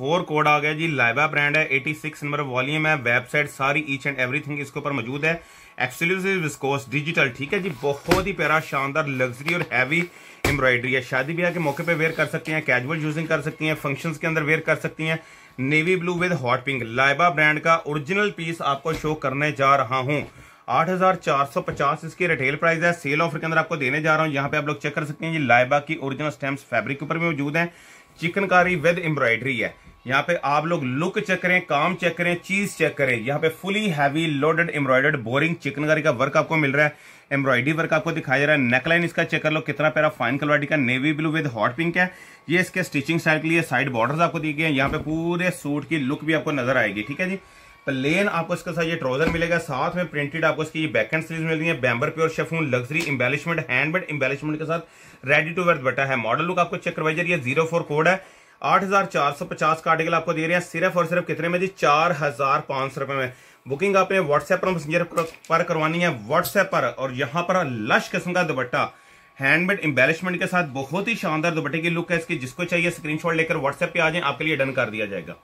four code आ गया जी Laiba brand है 86 number volume है वेबसाइट सारी ईच एंड एवरीथिंग इसके ऊपर मौजूद है एक्सक्लूसिव विस्कोस डिजिटल ठीक है जी बहुत ही प्यारा शानदार लग्जरी और हैवी एम्ब्रॉयडरी है शादी ब्याह के मौके पे वेयर कर सकती हैं कैजुअल यूजिंग कर सकती हैं फंक्शंस के अंदर वेयर कर सकती हैं navy blue with hot pink Laiba brand का ओरिजिनल पीस आपको शो करने जा रहा सौ 8,450 इसकी रिटेल प्राइस है सेल ऑफर के अंदर आपको देने जा रहा हूँ यहाँ पे आप लोग चेक कर सकते हैं ये लाइबा की ओरिजिनल स्टैम्प फैब्रिक के ऊपर भी मौजूद है चिकनकारी विद एम्ब्रॉयडरी है यहाँ पे आप लोग लुक चेक करें काम चेक करें चीज चेक करें यहाँ पे fully heavy loaded embroidered boring chikankari का वर्क आपको मिल रहा है एम्ब्रॉयडरी वर्क आपको दिखाई दे रहा है नेकलाइन इसका चेक कर लो कितना प्यारा फाइन क्वालिटी का navy blue with hot pink है ये इसके स्टिचिंग साइड के लिए साइड बॉर्डर आपको दिए गए यहाँ पे पूरे सूट की लुक भी आपको नजर आएगी ठीक है जी प्लेन आपको इसके साथ ये ट्राउजर मिलेगा साथ में प्रिंटेड आपको इसकी बैकहेंड बैकएंड सीरीज मिल रही है बैम्बर pure chiffon luxury embellishment handmade embellishment के साथ रेडी टू वर्थ बटा है मॉडल लुक आपको चेक करवाई जा रही है जीरो फोर कोड है आठ हजार चार सौ पचास का आर्टिकल आपको दे रहे हैं सिर्फ और सिर्फ कितने में जी चार हजार पांच सौ रुपए में बुकिंग आपने व्हाट्सएप पर मैसेंजर पर करवानी है व्हाट्सएप पर और यहाँ पर लश किस्म का दुपट्टा हैंडमेड एम्बेलिशमेंट के साथ बहुत ही शानदार दुपट्टे की लुक है इसकी जिसको चाहिए स्क्रीनशॉट लेकर व्हाट्सएप पे आ जाए आपके लिए डन कर दिया जाएगा